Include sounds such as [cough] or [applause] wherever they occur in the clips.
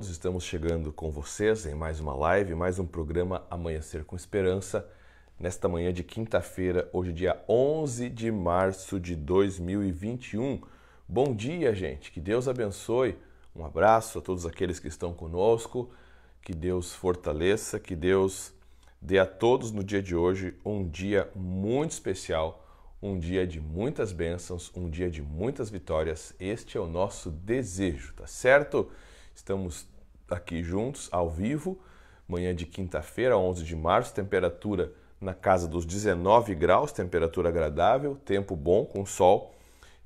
Nós estamos chegando com vocês em mais uma live, mais um programa Amanhecer com Esperança, nesta manhã de quinta-feira, hoje dia 11 de março de 2021. Bom dia, gente. Que Deus abençoe. Um abraço a todos aqueles que estão conosco. Que Deus fortaleça, que Deus dê a todos no dia de hoje um dia muito especial, um dia de muitas bênçãos, um dia de muitas vitórias. Este é o nosso desejo, tá certo? Estamos aqui juntos, ao vivo, manhã de quinta-feira, 11 de março, temperatura na casa dos 19 graus, temperatura agradável, tempo bom, com sol,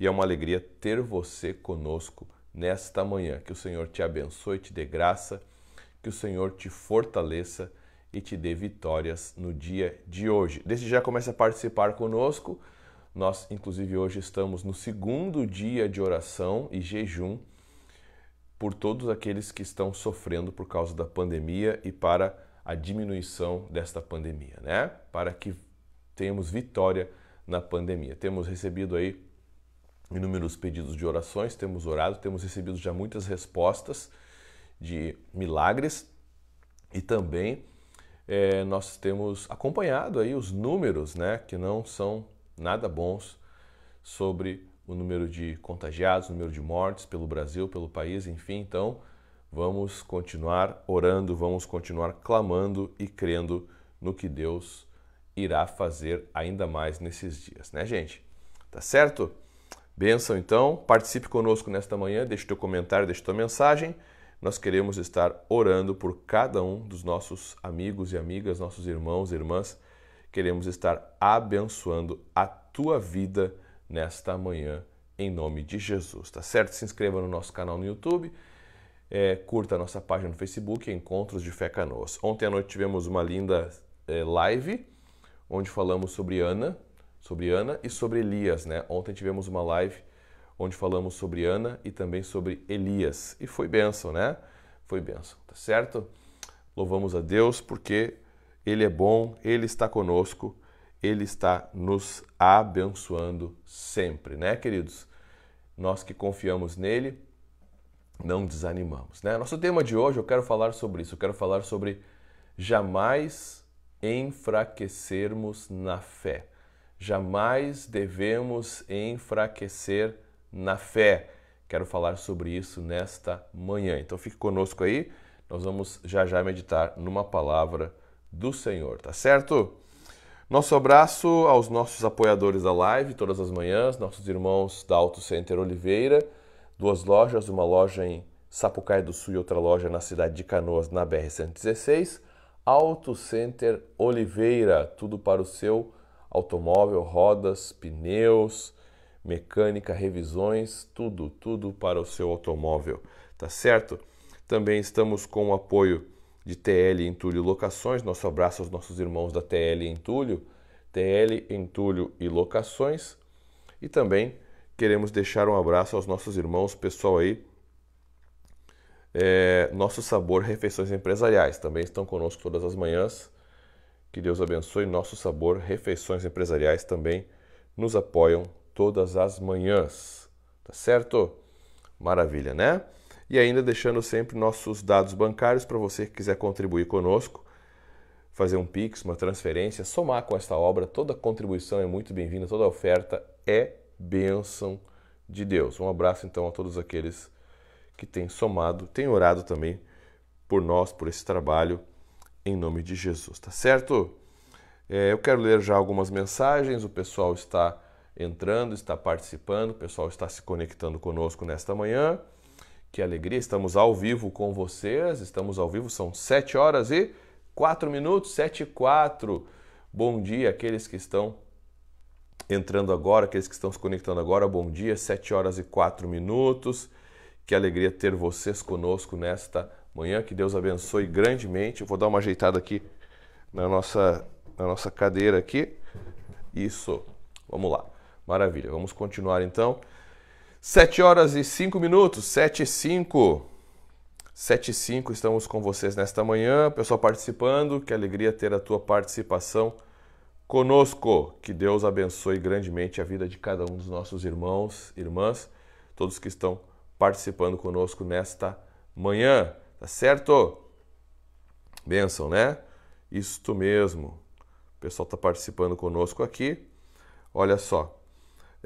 e é uma alegria ter você conosco nesta manhã. Que o Senhor te abençoe, te dê graça, que o Senhor te fortaleça e te dê vitórias no dia de hoje. Desde já comece a participar conosco. Nós, inclusive, hoje estamos no segundo dia de oração e jejum por todos aqueles que estão sofrendo por causa da pandemia e para a diminuição desta pandemia, né? Para que tenhamos vitória na pandemia. Temos recebido aí inúmeros pedidos de orações, temos orado, temos recebido já muitas respostas de milagres e também é, nós temos acompanhado aí os números, né, que não são nada bons sobre o número de contagiados, o número de mortes pelo Brasil, pelo país, enfim. Então, vamos continuar orando, vamos continuar clamando e crendo no que Deus irá fazer ainda mais nesses dias, né, gente? Tá certo? Benção então, participe conosco nesta manhã, deixe teu comentário, deixe tua mensagem. Nós queremos estar orando por cada um dos nossos amigos e amigas, nossos irmãos e irmãs. Queremos estar abençoando a tua vida nesta manhã, em nome de Jesus, tá certo? Se inscreva no nosso canal no YouTube, é, curta a nossa página no Facebook, Encontros de Fé Canoas. Ontem à noite tivemos uma linda é, live, onde falamos sobre Ana, sobre Ana e sobre Elias, né? Ontem tivemos uma live onde falamos sobre Ana e também sobre Elias. E foi bênção, né? Foi bênção, tá certo? Louvamos a Deus porque Ele é bom, Ele está conosco ele está nos abençoando sempre, né, queridos? Nós que confiamos nele, não desanimamos, né? Nosso tema de hoje, eu quero falar sobre isso, eu quero falar sobre jamais enfraquecermos na fé. Jamais devemos enfraquecer na fé. Quero falar sobre isso nesta manhã. Então fique conosco aí, nós vamos já já meditar numa palavra do Senhor, tá certo? Nosso abraço aos nossos apoiadores da live todas as manhãs, nossos irmãos da Auto Center Oliveira, duas lojas, uma loja em Sapucaí do Sul e outra loja na cidade de Canoas, na BR-116. Auto Center Oliveira, tudo para o seu automóvel, rodas, pneus, mecânica, revisões, tudo, tudo para o seu automóvel, tá certo? Também estamos com o apoio de TL Entulho Locações. Nosso abraço aos nossos irmãos da TL Entulho, TL Entulho e Locações. E também queremos deixar um abraço aos nossos irmãos, pessoal aí, é, Nosso Sabor Refeições Empresariais. Também estão conosco todas as manhãs. Que Deus abençoe. Nosso Sabor Refeições Empresariais também nos apoiam todas as manhãs. Tá certo? Maravilha, né? e ainda deixando sempre nossos dados bancários para você que quiser contribuir conosco, fazer um Pix, uma transferência, somar com esta obra. Toda contribuição é muito bem-vinda, toda oferta é bênção de Deus. Um abraço então a todos aqueles que têm somado, têm orado também por nós, por esse trabalho, em nome de Jesus, tá certo? É, eu quero ler já algumas mensagens, o pessoal está entrando, está participando, o pessoal está se conectando conosco nesta manhã. Que alegria, estamos ao vivo com vocês, estamos ao vivo, são 7 horas e 4 minutos, 7 e 4. Bom dia aqueles que estão entrando agora, aqueles que estão se conectando agora, bom dia, 7 horas e 4 minutos. Que alegria ter vocês conosco nesta manhã, que Deus abençoe grandemente. Eu vou dar uma ajeitada aqui na nossa, na nossa cadeira aqui. Isso, vamos lá, maravilha, vamos continuar então. 7 horas e 5 minutos, 7 e 5. 7 e 5 estamos com vocês nesta manhã. Pessoal participando, que alegria ter a tua participação conosco. Que Deus abençoe grandemente a vida de cada um dos nossos irmãos, irmãs, todos que estão participando conosco nesta manhã, tá certo? Benção, né? Isto mesmo. O pessoal está participando conosco aqui. Olha só,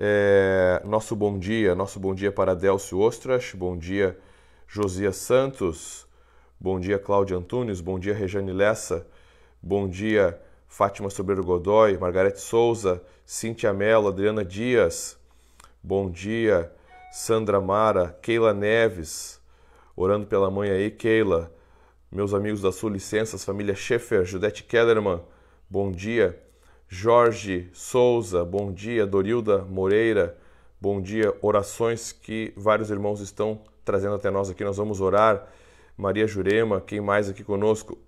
é, nosso bom dia, nosso bom dia para Delcio Ostras, bom dia Josias Santos, bom dia Cláudio Antunes, bom dia Rejane Lessa, bom dia Fátima Sobreiro Godoy, Margarete Souza, Cintia Mello, Adriana Dias, bom dia Sandra Mara, Keila Neves, orando pela mãe aí, Keila, meus amigos da sua licença família Schaefer, Judete Kellerman, bom dia. Jorge Souza, bom dia. Dorilda Moreira, bom dia. Orações que vários irmãos estão trazendo até nós aqui, nós vamos orar. Maria Jurema, quem mais aqui conosco?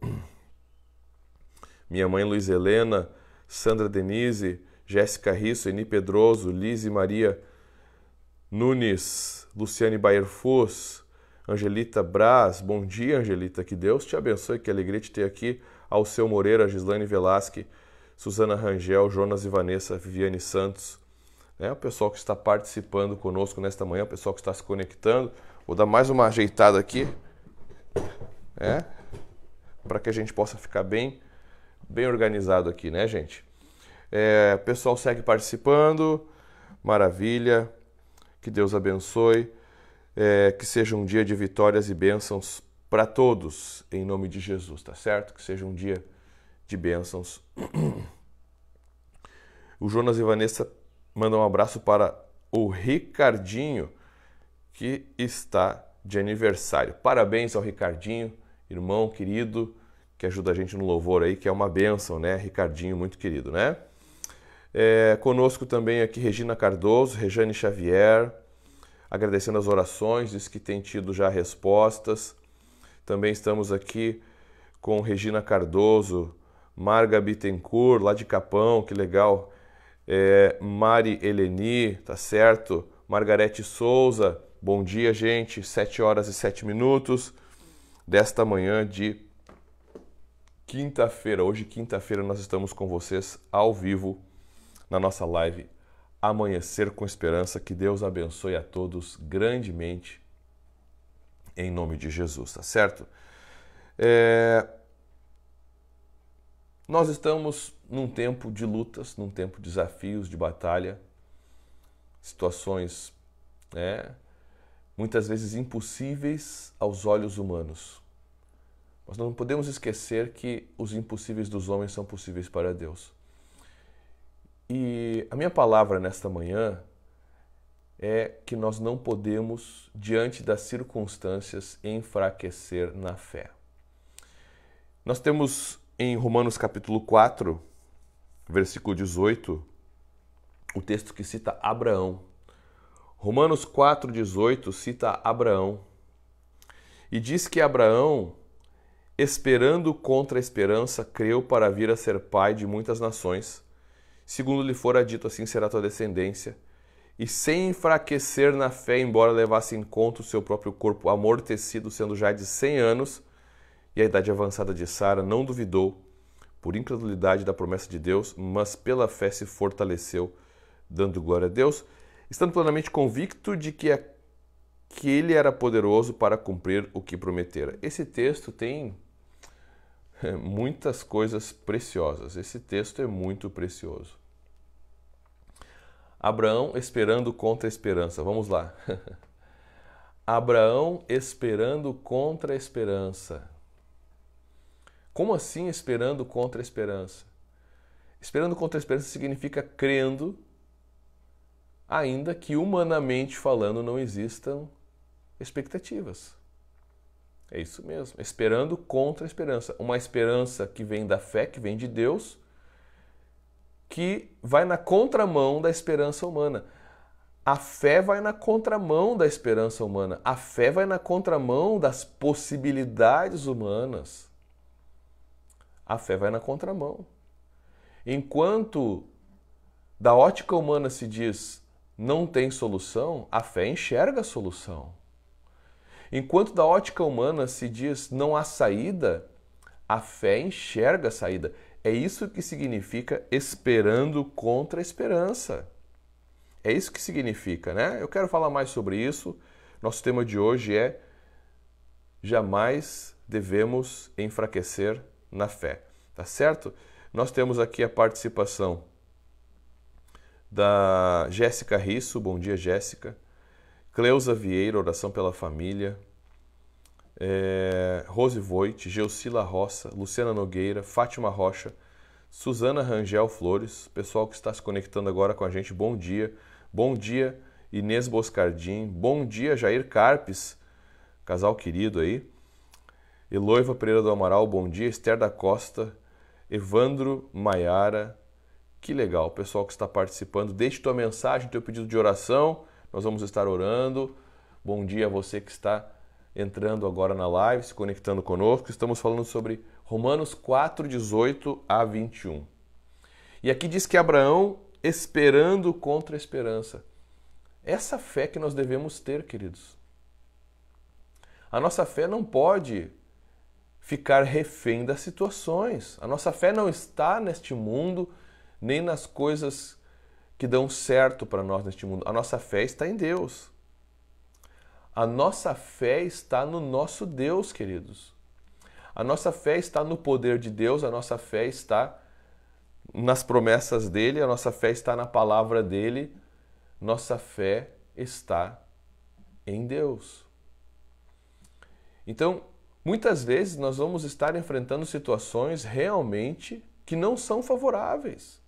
Minha mãe Luiz Helena, Sandra Denise, Jéssica Risso, Eni Pedroso, Lise Maria Nunes, Luciane Baerfus, Angelita Braz. Bom dia, Angelita. Que Deus te abençoe, que alegria te ter aqui. Ao seu Moreira, Gislane Velasque. Suzana Rangel, Jonas e Vanessa, Viviane Santos, né? o pessoal que está participando conosco nesta manhã, o pessoal que está se conectando. Vou dar mais uma ajeitada aqui, né? para que a gente possa ficar bem, bem organizado aqui, né, gente? É, o pessoal segue participando, maravilha, que Deus abençoe, é, que seja um dia de vitórias e bênçãos para todos, em nome de Jesus, tá certo? Que seja um dia de bênçãos. O Jonas e Vanessa mandam um abraço para o Ricardinho, que está de aniversário. Parabéns ao Ricardinho, irmão querido, que ajuda a gente no louvor aí, que é uma bênção, né? Ricardinho, muito querido, né? É, conosco também aqui Regina Cardoso, Rejane Xavier, agradecendo as orações, diz que tem tido já respostas. Também estamos aqui com Regina Cardoso, Marga Bittencourt, lá de Capão, que legal. É, Mari Eleni, tá certo. Margarete Souza, bom dia, gente. 7 horas e 7 minutos desta manhã de quinta-feira. Hoje, quinta-feira, nós estamos com vocês ao vivo na nossa live Amanhecer com Esperança. Que Deus abençoe a todos grandemente, em nome de Jesus, tá certo? É nós estamos num tempo de lutas, num tempo de desafios, de batalha, situações né, muitas vezes impossíveis aos olhos humanos. Mas não podemos esquecer que os impossíveis dos homens são possíveis para Deus. E a minha palavra nesta manhã é que nós não podemos, diante das circunstâncias, enfraquecer na fé. Nós temos em Romanos capítulo 4, versículo 18, o texto que cita Abraão. Romanos 4,18 cita Abraão e diz que Abraão, esperando contra a esperança, creu para vir a ser pai de muitas nações, segundo lhe fora dito, assim será tua descendência, e sem enfraquecer na fé, embora levasse em conta o seu próprio corpo amortecido, sendo já de cem anos, e a idade avançada de Sara não duvidou por incredulidade da promessa de Deus, mas pela fé se fortaleceu, dando glória a Deus, estando plenamente convicto de que, a, que ele era poderoso para cumprir o que prometera. Esse texto tem é, muitas coisas preciosas. Esse texto é muito precioso. Abraão esperando contra a esperança. Vamos lá. [laughs] Abraão esperando contra a esperança. Como assim esperando contra a esperança? Esperando contra a esperança significa crendo, ainda que humanamente falando não existam expectativas. É isso mesmo, esperando contra a esperança. Uma esperança que vem da fé, que vem de Deus, que vai na contramão da esperança humana. A fé vai na contramão da esperança humana. A fé vai na contramão das possibilidades humanas. A fé vai na contramão. Enquanto da ótica humana se diz não tem solução, a fé enxerga a solução. Enquanto da ótica humana se diz não há saída, a fé enxerga a saída. É isso que significa esperando contra a esperança. É isso que significa, né? Eu quero falar mais sobre isso. Nosso tema de hoje é jamais devemos enfraquecer na fé, tá certo? Nós temos aqui a participação da Jéssica Risso, bom dia Jéssica. Cleusa Vieira, oração pela família. É, Rose Voit, Geusila Roça, Luciana Nogueira, Fátima Rocha, Suzana Rangel Flores, pessoal que está se conectando agora com a gente, bom dia. Bom dia, Inês Boscardim. Bom dia, Jair Carpes, casal querido aí. Eloiva Pereira do Amaral, bom dia. Esther da Costa, Evandro Maiara. Que legal, pessoal que está participando. Deixe tua mensagem, teu pedido de oração. Nós vamos estar orando. Bom dia a você que está entrando agora na live, se conectando conosco. Estamos falando sobre Romanos 4, 18 a 21. E aqui diz que Abraão esperando contra a esperança. Essa fé que nós devemos ter, queridos. A nossa fé não pode ficar refém das situações. A nossa fé não está neste mundo, nem nas coisas que dão certo para nós neste mundo. A nossa fé está em Deus. A nossa fé está no nosso Deus, queridos. A nossa fé está no poder de Deus, a nossa fé está nas promessas dele, a nossa fé está na palavra dele, nossa fé está em Deus. Então, Muitas vezes nós vamos estar enfrentando situações realmente que não são favoráveis.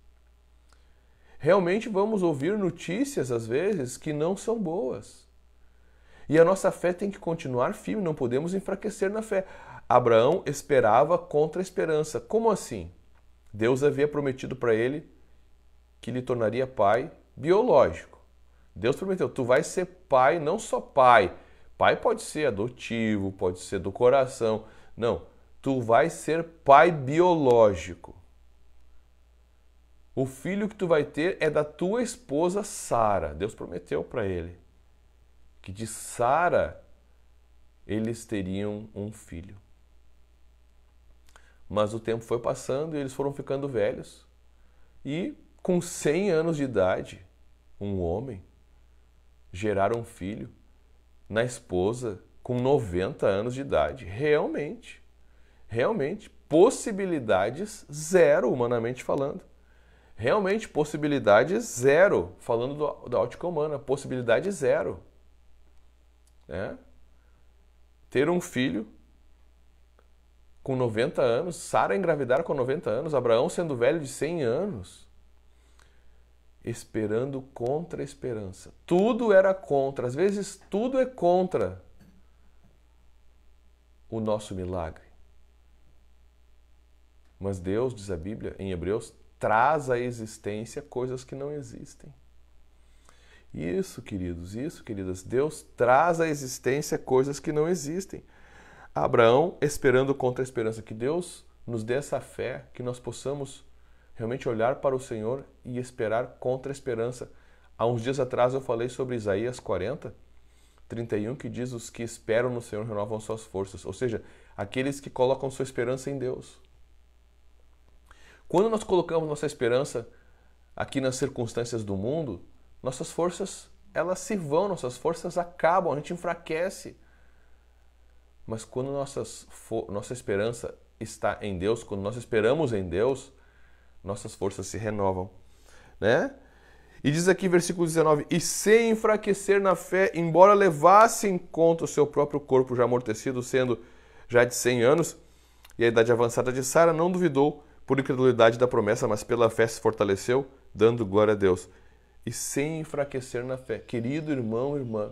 Realmente vamos ouvir notícias, às vezes, que não são boas. E a nossa fé tem que continuar firme, não podemos enfraquecer na fé. Abraão esperava contra a esperança. Como assim? Deus havia prometido para ele que lhe tornaria pai biológico. Deus prometeu: tu vais ser pai, não só pai, Pai pode ser adotivo, pode ser do coração. Não, tu vai ser pai biológico. O filho que tu vai ter é da tua esposa Sara. Deus prometeu para ele que de Sara eles teriam um filho. Mas o tempo foi passando e eles foram ficando velhos. E com 100 anos de idade, um homem gerar um filho na esposa com 90 anos de idade. Realmente. Realmente. Possibilidades zero, humanamente falando. Realmente, possibilidades zero. Falando do, da ótica humana, possibilidade zero. Né? Ter um filho com 90 anos, Sara engravidar com 90 anos, Abraão sendo velho de 100 anos esperando contra a esperança. Tudo era contra, às vezes tudo é contra o nosso milagre. Mas Deus, diz a Bíblia em Hebreus, traz à existência coisas que não existem. Isso, queridos, isso, queridas. Deus traz à existência coisas que não existem. Abraão, esperando contra a esperança, que Deus nos dê essa fé, que nós possamos realmente olhar para o Senhor e esperar contra a esperança. Há uns dias atrás eu falei sobre Isaías 40, 31, que diz: Os que esperam no Senhor renovam suas forças, ou seja, aqueles que colocam sua esperança em Deus. Quando nós colocamos nossa esperança aqui nas circunstâncias do mundo, nossas forças elas se vão, nossas forças acabam, a gente enfraquece. Mas quando nossas, nossa esperança está em Deus, quando nós esperamos em Deus, nossas forças se renovam, né? E diz aqui versículo 19: E sem enfraquecer na fé, embora levasse em conta o seu próprio corpo já amortecido, sendo já de 100 anos, e a idade avançada de Sara, não duvidou por incredulidade da promessa, mas pela fé se fortaleceu, dando glória a Deus. E sem enfraquecer na fé. Querido irmão, irmã,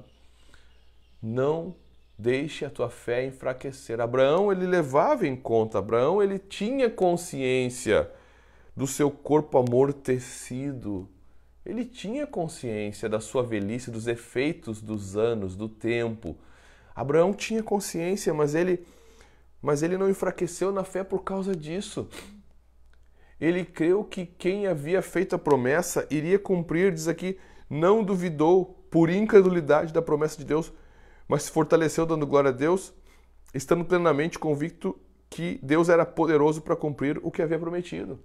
não deixe a tua fé enfraquecer. Abraão, ele levava em conta, Abraão, ele tinha consciência do seu corpo amortecido. Ele tinha consciência da sua velhice, dos efeitos dos anos, do tempo. Abraão tinha consciência, mas ele, mas ele não enfraqueceu na fé por causa disso. Ele creu que quem havia feito a promessa iria cumprir, diz aqui, não duvidou por incredulidade da promessa de Deus, mas se fortaleceu dando glória a Deus, estando plenamente convicto que Deus era poderoso para cumprir o que havia prometido.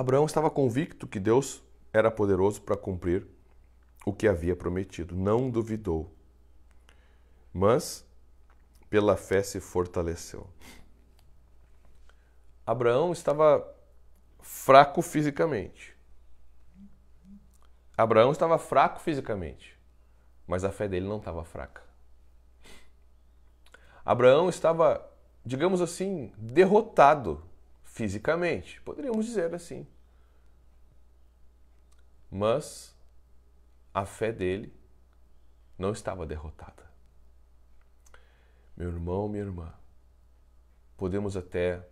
Abraão estava convicto que Deus era poderoso para cumprir o que havia prometido, não duvidou, mas pela fé se fortaleceu. Abraão estava fraco fisicamente. Abraão estava fraco fisicamente, mas a fé dele não estava fraca. Abraão estava, digamos assim, derrotado fisicamente, poderíamos dizer assim. Mas a fé dele não estava derrotada. Meu irmão, minha irmã, podemos até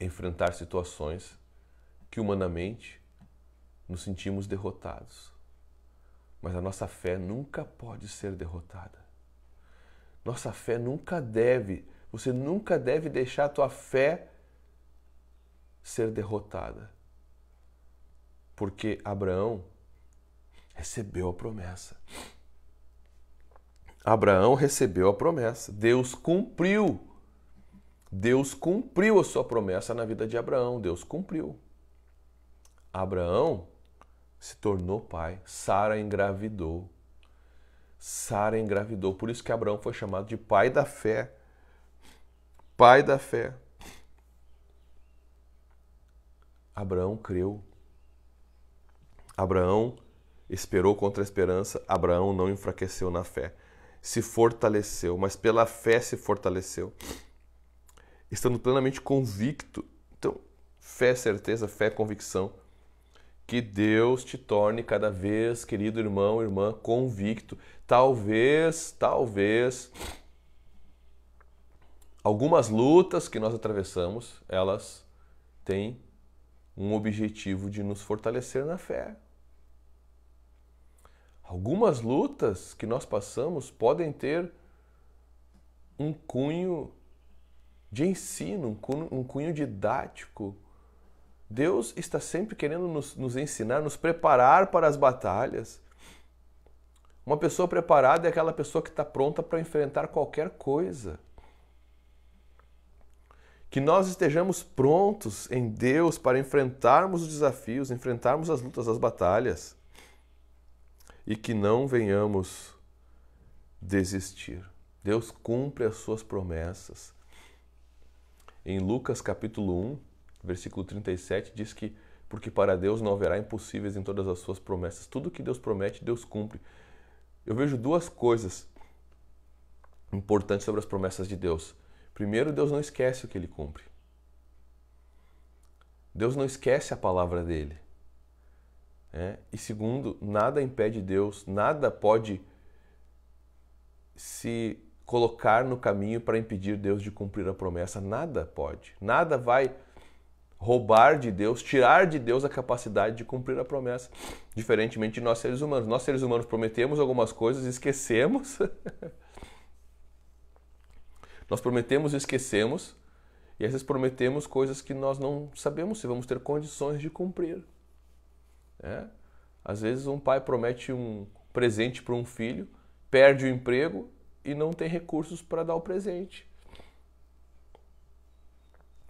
enfrentar situações que humanamente nos sentimos derrotados, mas a nossa fé nunca pode ser derrotada. Nossa fé nunca deve, você nunca deve deixar a tua fé ser derrotada. Porque Abraão recebeu a promessa. Abraão recebeu a promessa. Deus cumpriu. Deus cumpriu a sua promessa na vida de Abraão. Deus cumpriu. Abraão se tornou pai. Sara engravidou. Sara engravidou. Por isso que Abraão foi chamado de pai da fé. Pai da fé. Abraão creu. Abraão esperou contra a esperança, Abraão não enfraqueceu na fé. Se fortaleceu, mas pela fé se fortaleceu, estando plenamente convicto. Então, fé, é certeza, fé, é convicção. Que Deus te torne cada vez, querido irmão, irmã, convicto. Talvez, talvez, algumas lutas que nós atravessamos, elas têm um objetivo de nos fortalecer na fé. Algumas lutas que nós passamos podem ter um cunho de ensino, um cunho, um cunho didático. Deus está sempre querendo nos, nos ensinar, nos preparar para as batalhas. Uma pessoa preparada é aquela pessoa que está pronta para enfrentar qualquer coisa que nós estejamos prontos em Deus para enfrentarmos os desafios, enfrentarmos as lutas, as batalhas e que não venhamos desistir. Deus cumpre as suas promessas. Em Lucas capítulo 1, versículo 37 diz que porque para Deus não haverá impossíveis em todas as suas promessas. Tudo que Deus promete, Deus cumpre. Eu vejo duas coisas importantes sobre as promessas de Deus. Primeiro, Deus não esquece o que ele cumpre. Deus não esquece a palavra dele. Né? E segundo, nada impede Deus, nada pode se colocar no caminho para impedir Deus de cumprir a promessa. Nada pode. Nada vai roubar de Deus, tirar de Deus a capacidade de cumprir a promessa. Diferentemente de nós seres humanos. Nós seres humanos prometemos algumas coisas, esquecemos. [laughs] Nós prometemos e esquecemos, e às vezes prometemos coisas que nós não sabemos se vamos ter condições de cumprir. É? Às vezes um pai promete um presente para um filho, perde o emprego e não tem recursos para dar o presente.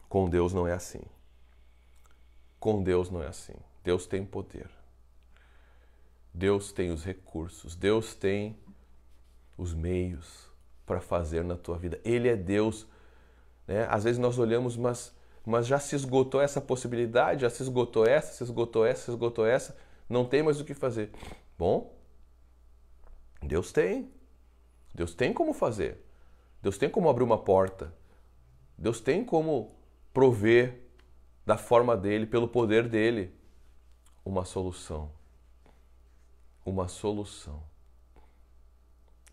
Com Deus não é assim. Com Deus não é assim. Deus tem poder. Deus tem os recursos. Deus tem os meios para fazer na tua vida. Ele é Deus. Né? Às vezes nós olhamos, mas, mas já se esgotou essa possibilidade, já se esgotou essa, se esgotou essa, se esgotou essa, não tem mais o que fazer. Bom, Deus tem. Deus tem como fazer. Deus tem como abrir uma porta. Deus tem como prover da forma dele, pelo poder dele, uma solução. Uma solução.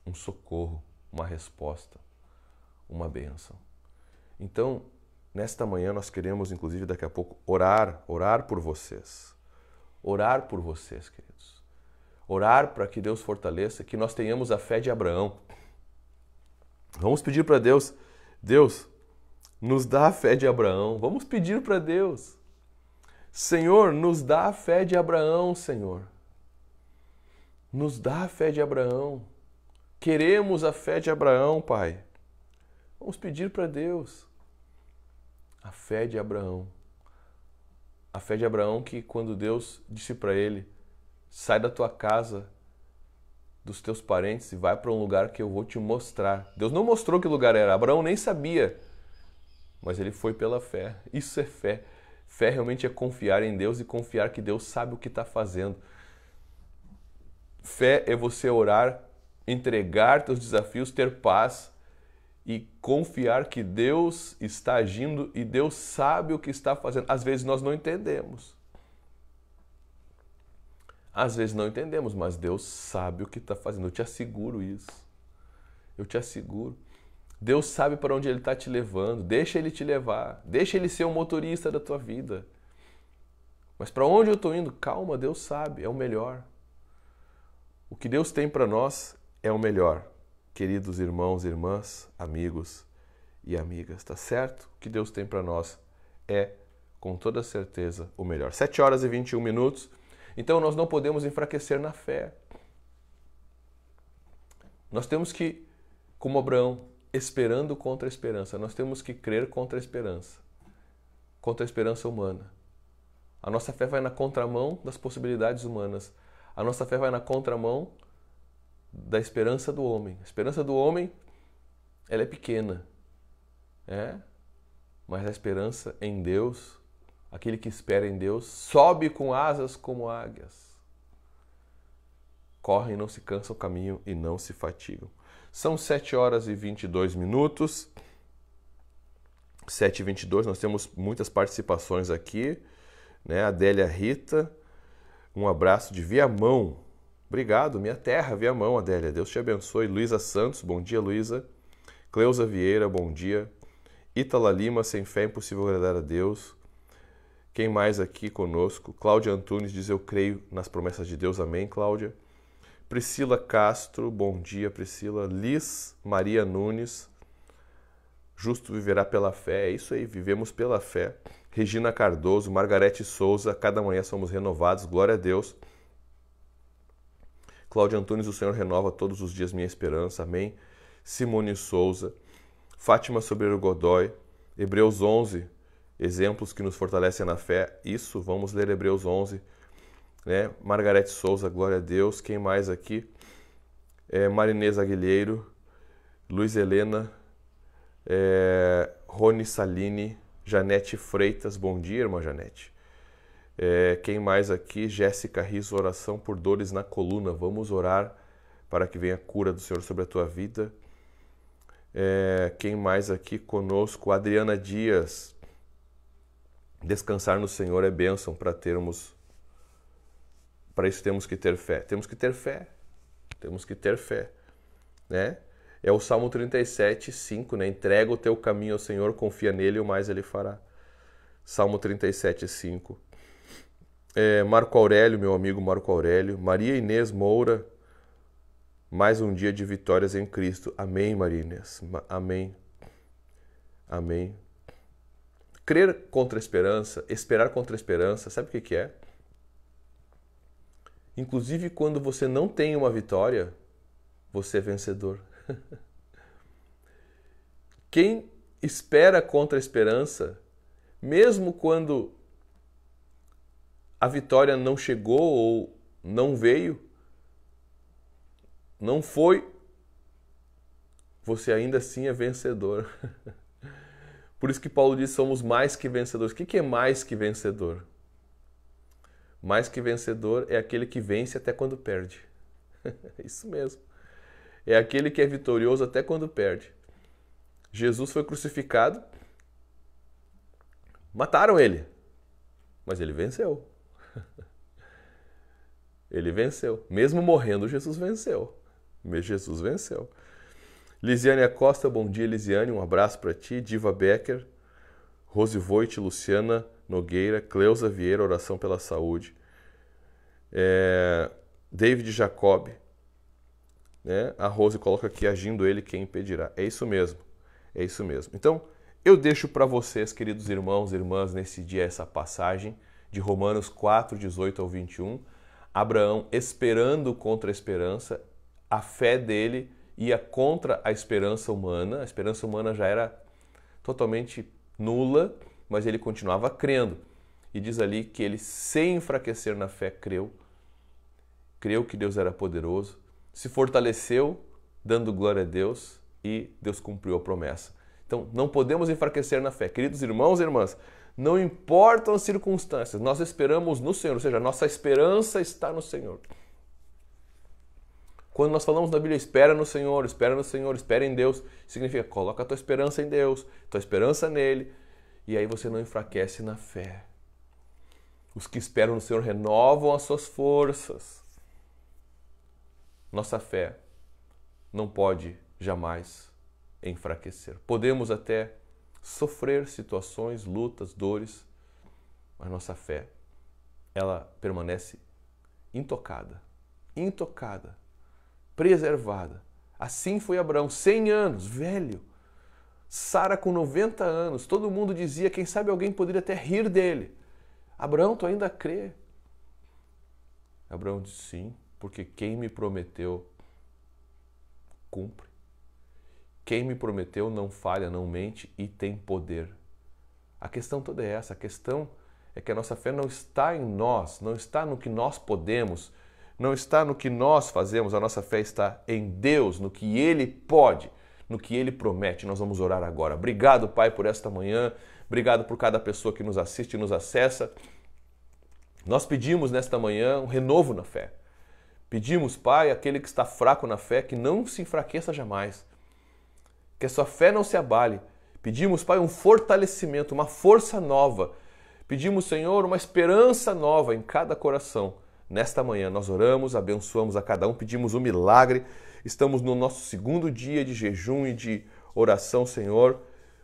Um socorro uma resposta, uma bênção. Então, nesta manhã nós queremos, inclusive, daqui a pouco, orar, orar por vocês. Orar por vocês, queridos. Orar para que Deus fortaleça, que nós tenhamos a fé de Abraão. Vamos pedir para Deus, Deus, nos dá a fé de Abraão. Vamos pedir para Deus. Senhor, nos dá a fé de Abraão, Senhor. Nos dá a fé de Abraão. Queremos a fé de Abraão, Pai. Vamos pedir para Deus a fé de Abraão. A fé de Abraão que quando Deus disse para ele: "Sai da tua casa, dos teus parentes e vai para um lugar que eu vou te mostrar". Deus não mostrou que lugar era. Abraão nem sabia. Mas ele foi pela fé. Isso é fé. Fé realmente é confiar em Deus e confiar que Deus sabe o que está fazendo. Fé é você orar entregar teus desafios, ter paz e confiar que Deus está agindo e Deus sabe o que está fazendo. Às vezes nós não entendemos. Às vezes não entendemos, mas Deus sabe o que está fazendo. Eu te asseguro isso. Eu te asseguro. Deus sabe para onde Ele está te levando. Deixa Ele te levar. Deixa Ele ser o motorista da tua vida. Mas para onde eu estou indo? Calma, Deus sabe. É o melhor. O que Deus tem para nós é o melhor, queridos irmãos, irmãs, amigos e amigas, tá certo? O que Deus tem para nós é, com toda certeza, o melhor. 7 horas e 21 minutos. Então nós não podemos enfraquecer na fé. Nós temos que, como Abraão, esperando contra a esperança, nós temos que crer contra a esperança, contra a esperança humana. A nossa fé vai na contramão das possibilidades humanas. A nossa fé vai na contramão da esperança do homem. A esperança do homem ela é pequena, é, mas a esperança em Deus, aquele que espera em Deus, sobe com asas como águias. Correm e não se cansam o caminho e não se fatigam. São 7 horas e 22 minutos. 7 e 22, nós temos muitas participações aqui. Né? Adélia Rita, um abraço de via mão. Obrigado, minha terra, mão, Adélia. Deus te abençoe. Luísa Santos, bom dia, Luísa. Cleusa Vieira, bom dia. Itala Lima, sem fé é impossível agradar a Deus. Quem mais aqui conosco? Cláudia Antunes diz: Eu creio nas promessas de Deus. Amém, Cláudia. Priscila Castro, bom dia, Priscila. Liz Maria Nunes, justo viverá pela fé. É isso aí, vivemos pela fé. Regina Cardoso, Margarete Souza, cada manhã somos renovados, glória a Deus. Cláudio Antunes, o Senhor renova todos os dias minha esperança. Amém. Simone Souza, Fátima Sobreiro Godoy, Hebreus 11, exemplos que nos fortalecem na fé. Isso, vamos ler Hebreus 11. Né? Margarete Souza, glória a Deus. Quem mais aqui? É, Marinês Aguilheiro, Luiz Helena, é, Rony Salini, Janete Freitas. Bom dia, irmã Janete. É, quem mais aqui? Jéssica Riz, oração por dores na coluna. Vamos orar para que venha a cura do Senhor sobre a tua vida. É, quem mais aqui conosco? Adriana Dias. Descansar no Senhor é bênção para termos. Para isso temos que ter fé. Temos que ter fé. Temos que ter fé. Né? É o Salmo 37, 5, né? Entrega o teu caminho ao Senhor, confia nele e o mais ele fará. Salmo 37, 5 é, Marco Aurélio, meu amigo Marco Aurélio, Maria Inês Moura, mais um dia de vitórias em Cristo. Amém, Maria Inês. Amém. Amém. Crer contra a esperança, esperar contra a esperança, sabe o que, que é? Inclusive quando você não tem uma vitória, você é vencedor. [laughs] Quem espera contra a esperança, mesmo quando a vitória não chegou ou não veio, não foi, você ainda assim é vencedor. [laughs] Por isso que Paulo diz: somos mais que vencedores. O que é mais que vencedor? Mais que vencedor é aquele que vence até quando perde. [laughs] Isso mesmo. É aquele que é vitorioso até quando perde. Jesus foi crucificado, mataram ele, mas ele venceu. [laughs] Ele venceu. Mesmo morrendo, Jesus venceu. Jesus venceu. Lisiane Acosta, bom dia, Lisiane. Um abraço para ti. Diva Becker, Rose Voit, Luciana Nogueira, Cleusa Vieira, oração pela saúde. É, David Jacob. Né? A Rose coloca aqui, agindo ele, quem impedirá. É isso mesmo. É isso mesmo. Então, eu deixo para vocês, queridos irmãos e irmãs, nesse dia essa passagem de Romanos 4, 18 ao 21, Abraão esperando contra a esperança, a fé dele ia contra a esperança humana, a esperança humana já era totalmente nula, mas ele continuava crendo. E diz ali que ele, sem enfraquecer na fé, creu, creu que Deus era poderoso, se fortaleceu, dando glória a Deus, e Deus cumpriu a promessa. Então, não podemos enfraquecer na fé. Queridos irmãos e irmãs, não importam as circunstâncias, nós esperamos no Senhor, ou seja, nossa esperança está no Senhor. Quando nós falamos na Bíblia, espera no Senhor, espera no Senhor, espera em Deus, significa coloca a tua esperança em Deus, tua esperança nele, e aí você não enfraquece na fé. Os que esperam no Senhor renovam as suas forças. Nossa fé não pode jamais enfraquecer. Podemos até sofrer situações, lutas, dores, mas nossa fé, ela permanece intocada, intocada, preservada. Assim foi Abraão, 100 anos, velho. Sara com 90 anos, todo mundo dizia, quem sabe alguém poderia até rir dele. Abraão, tu ainda crê? Abraão disse sim, porque quem me prometeu cumpre. Quem me prometeu não falha, não mente e tem poder. A questão toda é essa. A questão é que a nossa fé não está em nós, não está no que nós podemos, não está no que nós fazemos. A nossa fé está em Deus, no que Ele pode, no que Ele promete. Nós vamos orar agora. Obrigado, Pai, por esta manhã. Obrigado por cada pessoa que nos assiste e nos acessa. Nós pedimos nesta manhã um renovo na fé. Pedimos, Pai, aquele que está fraco na fé, que não se enfraqueça jamais, que a sua fé não se abale. Pedimos, Pai, um fortalecimento, uma força nova. Pedimos, Senhor, uma esperança nova em cada coração. Nesta manhã nós oramos, abençoamos a cada um, pedimos um milagre. Estamos no nosso segundo dia de jejum e de oração, Senhor,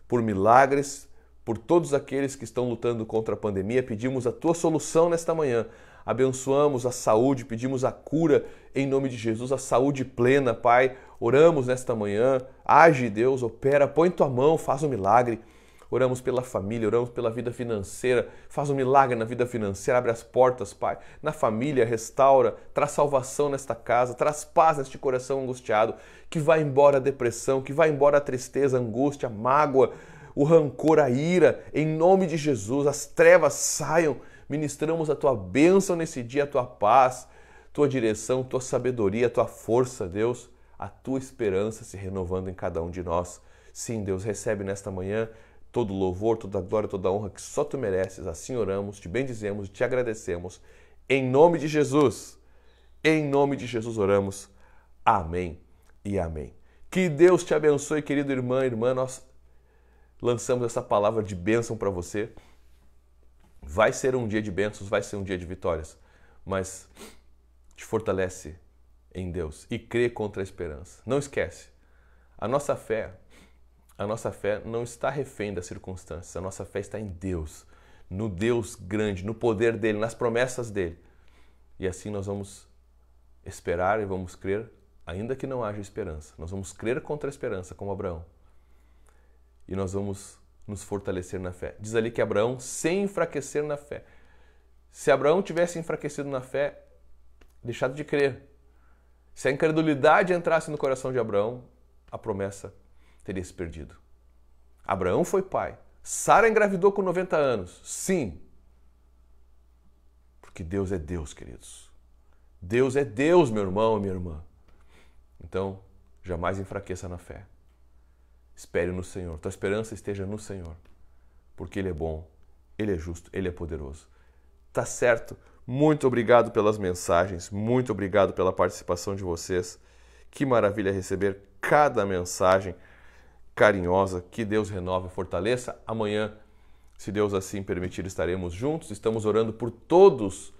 por milagres, por todos aqueles que estão lutando contra a pandemia. Pedimos a tua solução nesta manhã abençoamos a saúde, pedimos a cura em nome de Jesus, a saúde plena, Pai. Oramos nesta manhã, age Deus, opera, põe tua mão, faz um milagre. Oramos pela família, oramos pela vida financeira, faz um milagre na vida financeira, abre as portas, Pai. Na família, restaura, traz salvação nesta casa, traz paz neste coração angustiado, que vá embora a depressão, que vá embora a tristeza, a angústia, a mágoa, o rancor, a ira, em nome de Jesus, as trevas saiam Ministramos a tua bênção nesse dia, a tua paz, tua direção, tua sabedoria, tua força, Deus, a tua esperança se renovando em cada um de nós. Sim, Deus, recebe nesta manhã todo louvor, toda glória, toda honra que só tu mereces. Assim oramos, te bendizemos, te agradecemos. Em nome de Jesus, em nome de Jesus oramos. Amém e amém. Que Deus te abençoe, querido irmão e irmã. Nós lançamos essa palavra de bênção para você. Vai ser um dia de bênçãos, vai ser um dia de vitórias, mas te fortalece em Deus e crê contra a esperança. Não esquece, a nossa fé, a nossa fé não está refém das circunstâncias, a nossa fé está em Deus, no Deus grande, no poder dele, nas promessas dele. E assim nós vamos esperar e vamos crer, ainda que não haja esperança. Nós vamos crer contra a esperança, como Abraão. E nós vamos nos fortalecer na fé. Diz ali que Abraão, sem enfraquecer na fé. Se Abraão tivesse enfraquecido na fé, deixado de crer, se a incredulidade entrasse no coração de Abraão, a promessa teria se perdido. Abraão foi pai. Sara engravidou com 90 anos. Sim. Porque Deus é Deus, queridos. Deus é Deus, meu irmão e minha irmã. Então, jamais enfraqueça na fé. Espere no Senhor. Tua esperança esteja no Senhor. Porque Ele é bom, Ele é justo, Ele é poderoso. Tá certo. Muito obrigado pelas mensagens, muito obrigado pela participação de vocês. Que maravilha receber cada mensagem carinhosa. Que Deus renova e fortaleça. Amanhã, se Deus assim permitir, estaremos juntos. Estamos orando por todos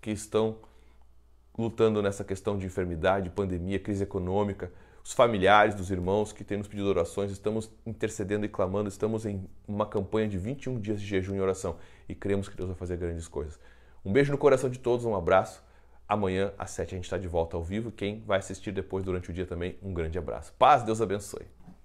que estão lutando nessa questão de enfermidade, pandemia, crise econômica dos familiares, dos irmãos que têm nos pedido orações, estamos intercedendo e clamando, estamos em uma campanha de 21 dias de jejum e oração e cremos que Deus vai fazer grandes coisas. Um beijo no coração de todos, um abraço. Amanhã às 7 a gente está de volta ao vivo. Quem vai assistir depois durante o dia também, um grande abraço. Paz, Deus abençoe.